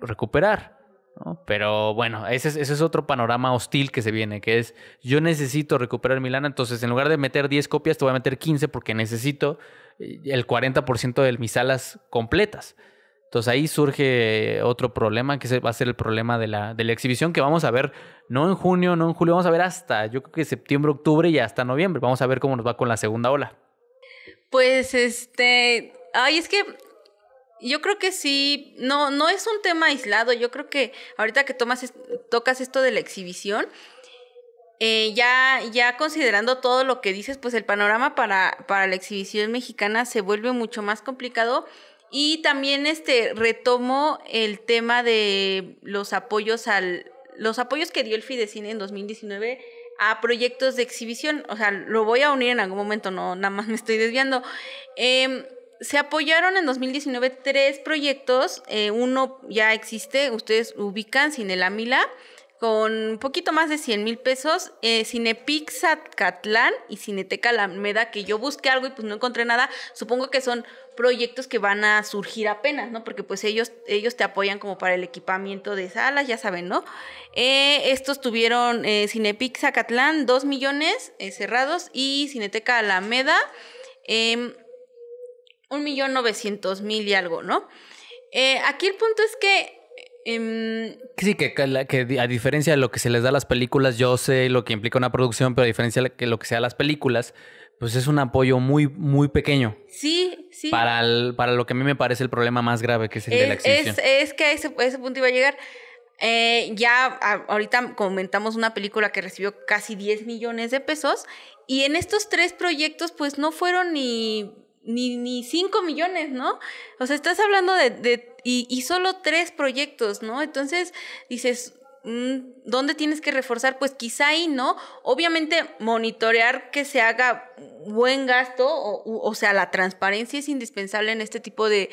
recuperar, ¿no? Pero bueno, ese es, ese es otro panorama hostil que se viene, que es, yo necesito recuperar mi entonces en lugar de meter 10 copias, te voy a meter 15 porque necesito eh, el 40% de mis salas completas. Entonces ahí surge otro problema que va a ser el problema de la, de la, exhibición que vamos a ver no en junio, no en julio, vamos a ver hasta yo creo que septiembre, octubre y hasta noviembre. Vamos a ver cómo nos va con la segunda ola. Pues este, ay, es que yo creo que sí, no, no es un tema aislado. Yo creo que ahorita que tomas, tocas esto de la exhibición, eh, ya, ya considerando todo lo que dices, pues el panorama para, para la exhibición mexicana se vuelve mucho más complicado y también este, retomo el tema de los apoyos al los apoyos que dio el Fidecine en 2019 a proyectos de exhibición. O sea, lo voy a unir en algún momento, no nada más me estoy desviando. Em, se apoyaron en 2019 tres proyectos. Eh, uno ya existe, ustedes ubican Cine Mila, con un poquito más de 100 mil pesos. Eh, Pixat Catlán y Cineteca Alameda, que yo busqué algo y pues no encontré nada. Supongo que son proyectos que van a surgir apenas, ¿no? Porque pues ellos, ellos te apoyan como para el equipamiento de salas, ya saben, ¿no? Eh, estos tuvieron eh, Cinepix, Zacatlán, 2 millones eh, cerrados, y Cineteca Alameda, em, un millón novecientos mil y algo, ¿no? aquí el punto es que em, sí, que, a diferencia de lo que se les da a las películas, yo sé lo que implica una producción, pero a diferencia de lo que sea las películas, pues es un apoyo muy, muy pequeño. Sí, para, para lo que a mí me parece el problema más grave, que es el de la existencia. Es, es que a ese, ese punto iba a llegar. Eh, ya ahorita comentamos una película que recibió casi 10 millones de pesos y en estos tres proyectos pues no fueron ni, ni, ni 5 millones, ¿no? O sea, estás hablando de, y, y, solo tres proyectos, ¿no? Entonces dices, Mm, ¿Dónde tienes que reforzar? Pues quizá ahí, ¿no? Obviamente monitorear que se haga buen gasto, o, sea, la transparencia es indispensable en este tipo de,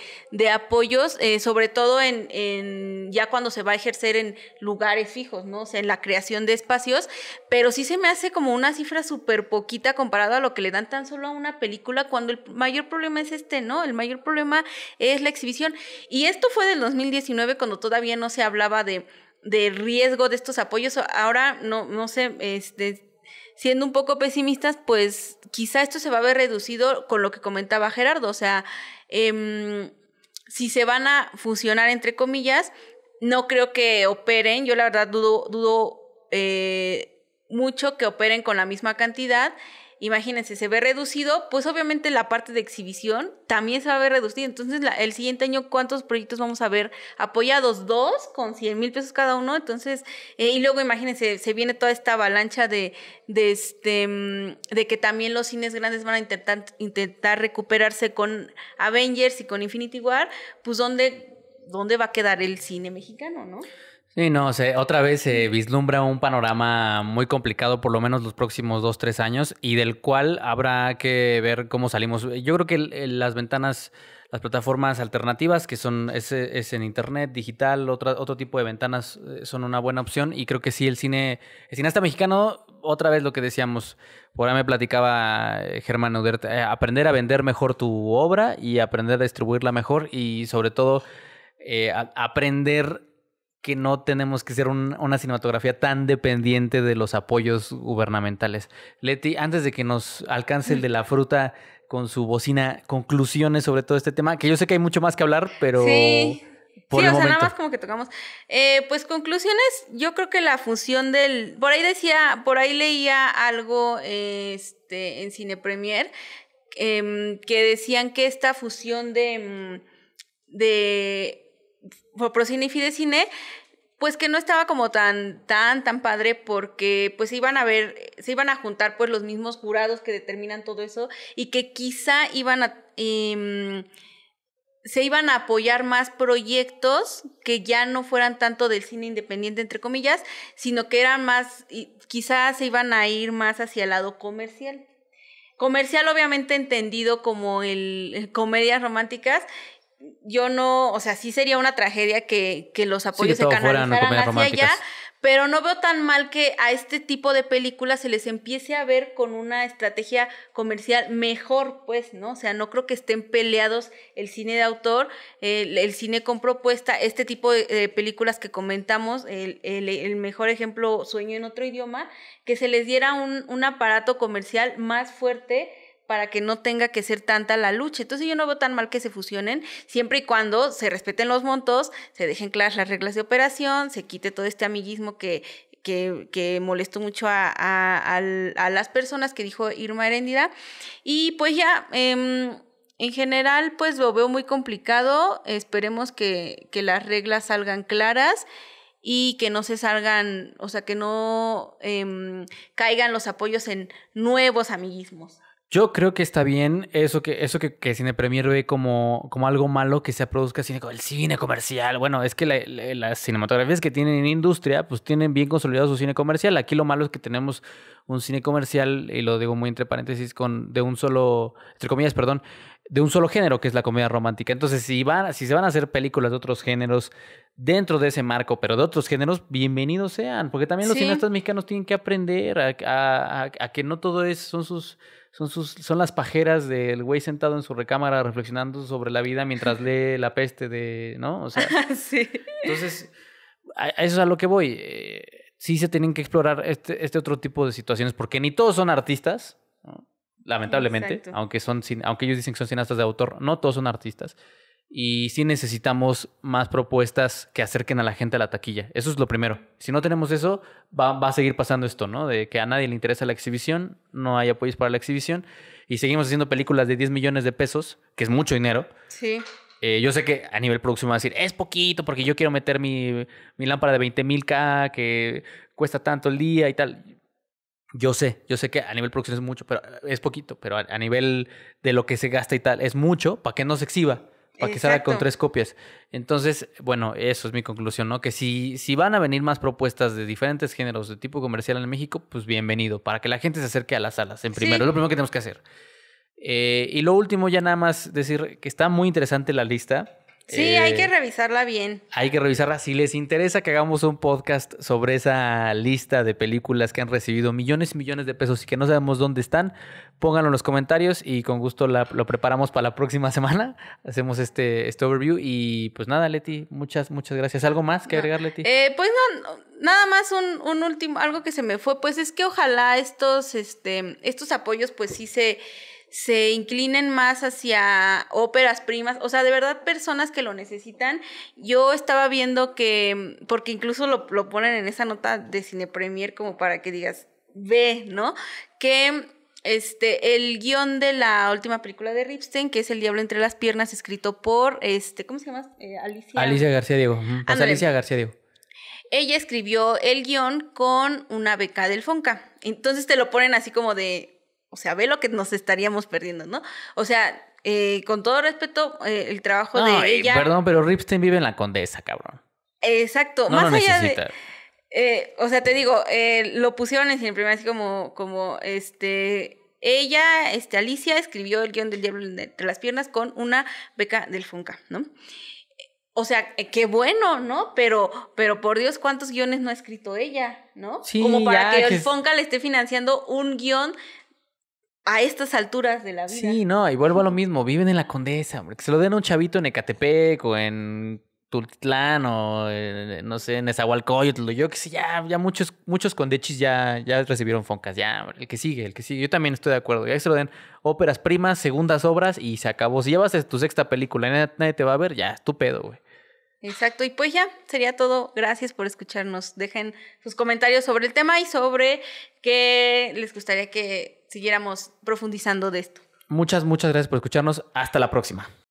apoyos, eh, sobre todo en, en, ya cuando se va a ejercer en lugares fijos, ¿no? O sea, en la creación de espacios, pero sí se me hace como una cifra súper poquita comparado a lo que le dan tan solo a una película, cuando el mayor problema es este, ¿no? El mayor problema es la exhibición. Y esto fue del 2019, cuando todavía no se hablaba de de riesgo de estos apoyos. Ahora, no, no sé, este, siendo un poco pesimistas, pues quizá esto se va a ver reducido con lo que comentaba Gerardo. O sea, em, si se van a fusionar, entre comillas, no creo que operen. Yo la verdad dudo, dudo eh, mucho que operen con la misma cantidad imagínense, se ve reducido, pues obviamente la parte de exhibición también se va a ver reducida. Entonces, el siguiente año, ¿cuántos proyectos vamos a ver apoyados? Dos con 100 mil pesos cada uno. Entonces, eh, y luego imagínense, se viene toda esta avalancha de, este, mm, de que también los cines grandes van a intentar, intentar recuperarse con Avengers y con Infinity War, pues ¿dónde, dónde va a quedar el cine mexicano, ¿no? Y no, sé, otra vez se vislumbra un panorama muy complicado, por lo menos los próximos dos, tres años, y del cual habrá que ver cómo salimos. Yo creo que las ventanas, las plataformas alternativas, que son es, en internet, digital, otro tipo de ventanas, eh, son una buena opción. Y creo que sí, el cine, el cineasta mexicano, otra vez lo que decíamos, por ahí me platicaba eh, Germán Udert, eh, aprender a vender mejor tu obra y aprender a distribuirla mejor y sobre todo aprender que no tenemos que ser una cinematografía tan dependiente de los apoyos gubernamentales. Leti, antes de que nos alcance el de la fruta con su bocina, conclusiones sobre todo este tema, que yo sé que hay mucho más que hablar, pero... Sí. sí, o sea, nada más como que tocamos. Eh, pues conclusiones, yo creo que la función del. Por ahí decía, por ahí leía algo este, en Cine Premier em, que decían que esta fusión de. Mm, de por Procine y Fidecine, pues que no estaba como tan, tan, tan padre porque pues se iban a ver, se iban a juntar pues los mismos jurados que determinan todo eso y que quizá iban a... Em, se iban a apoyar más proyectos que ya no fueran tanto del cine independiente, entre comillas, sino que eran más, quizás se iban a ir más hacia el lado comercial. Comercial obviamente entendido como el, comedias románticas yo no, o sea, sí sería una tragedia que, que los apoyos se canalizaran hacia allá, pero no veo tan mal que a este tipo de películas se les empiece a ver con una estrategia comercial mejor, pues, ¿no? O sea, no creo que estén peleados el cine de autor, el, cine con propuesta, este tipo de, películas que comentamos, el, el, el, mejor ejemplo, Sueño en otro idioma, que se les diera un, un aparato comercial más fuerte para que no tenga que ser tanta la lucha. Entonces yo no veo tan mal que se fusionen, siempre y cuando se respeten los montos, se dejen claras las reglas de operación, se quite todo este amiguismo que, que, molestó mucho a, las personas que dijo Irma Heréndida Y pues ya... Em, en general, pues lo veo muy complicado. Esperemos que, las reglas salgan claras y que no se salgan, o sea, que no em, caigan los apoyos en nuevos amiguismos. Yo creo que está bien eso que, eso que, que Cine Premier ve como, como algo malo que se produzca cine, el cine comercial. Bueno, es que las cinematografías que tienen en industria, pues tienen bien consolidado su cine comercial. Aquí lo malo es que tenemos un cine comercial, y lo digo muy entre paréntesis, con de un solo, entre comillas, perdón, de un solo género, que es la comedia romántica. Entonces, si, van, si se van a hacer películas de otros géneros dentro de ese marco, pero de otros géneros, bienvenidos sean, porque también los cineastas mexicanos tienen que aprender a, que no todo es, son sus... Son, sus, son las pajeras del güey sentado en su recámara reflexionando sobre la vida mientras lee La peste de, ¿no? O sea, sí. Entonces, a, eso es a lo que voy. Eh, sí se tienen que explorar este, este otro tipo de situaciones, porque ni todos son artistas, lamentablemente, aunque, son, aunque ellos dicen que son cineastas de autor, no todos son artistas. Y sí necesitamos más propuestas que acerquen a la gente a la taquilla. Eso es lo primero. Si no tenemos eso, va, a seguir pasando esto, ¿no? De que a nadie le interesa la exhibición, no hay apoyos para la exhibición y seguimos haciendo películas de 10 millones de pesos, que es mucho dinero. Sí. Eh, yo sé que a nivel producción va a decir, es poquito porque yo quiero meter mi, mi lámpara de 20 mil K que cuesta tanto el día y tal yo sé, yo sé que a nivel producción es mucho, pero eh, es poquito, pero a, nivel de lo que se gasta y tal, es mucho para que no se exhiba, para que salga con tres copias. Entonces, bueno, eso es mi conclusión, ¿no? Que si, si van a venir más propuestas de diferentes géneros de tipo comercial en México, pues bienvenido, para que la gente se acerque a las salas, en primero, es lo primero que tenemos que hacer. Eh, y lo último, ya nada más decir que está muy interesante la lista. Sí, hay que eh, revisarla bien. Hay que revisarla. Si les interesa que hagamos un podcast sobre esa lista de películas que han recibido millones y millones de pesos y que no sabemos dónde están, pónganlo en los comentarios y con gusto lo preparamos para la próxima semana. Hacemos este, este overview y pues nada, Leti, muchas, muchas gracias. ¿Algo más que agregar, Leti? Eh, pues no, nada más un, último, algo que se me fue, pues es que ojalá estos, este, estos apoyos pues sí se se inclinen más hacia óperas primas, o sea, de verdad personas que lo necesitan. Yo estaba viendo que, mm, porque incluso lo, ponen en esa nota de Cine Premier como para que digas, ve, ¿no? Que mm, este, el guión de la última película de Ripstein, que es El Diablo entre las Piernas, escrito por, este, ¿cómo se llama? Eh, Alicia. Alicia García Diego. Pues Alicia García Diego. Ella escribió el guión con una beca del Fonca. Entonces te lo ponen así como de, o sea, ve lo que nos estaríamos perdiendo, ¿no? O sea, eh, con todo respeto, eh, el trabajo de ella... Perdón, pero Ripstein vive en la Condesa, cabrón. Exacto. Más allá de... Eh, o sea, te digo, lo pusieron en primer así como, como, este... Ella, este, Alicia, escribió el guión del diablo entre las piernas con una beca del Funca, ¿no? O sea, qué bueno, ¿no? Pero, pero por Dios, ¿cuántos guiones no ha escrito ella, no? Sí, como para que, el Fonca le esté financiando un guión a estas alturas de la vida. Sí, no, y vuelvo a lo mismo, viven en la Condesa, hombre, que se lo den a un chavito en Ecatepec o en Tultitlán o eh, no sé, en Esahualcoy, yo que sé, ya, ya muchos, muchos condechis ya, ya recibieron foncas, ya, el que sigue, el que sigue, yo también estoy de acuerdo, ya que se lo den óperas primas, segundas obras y se acabó. Si llevas tu sexta película y nadie te va a ver, ya, es güey. Exacto, y pues ya sería todo. Gracias por escucharnos. Dejen sus comentarios sobre el tema y sobre qué les gustaría que siguiéramos profundizando de esto. Muchas, muchas gracias por escucharnos. Hasta la próxima.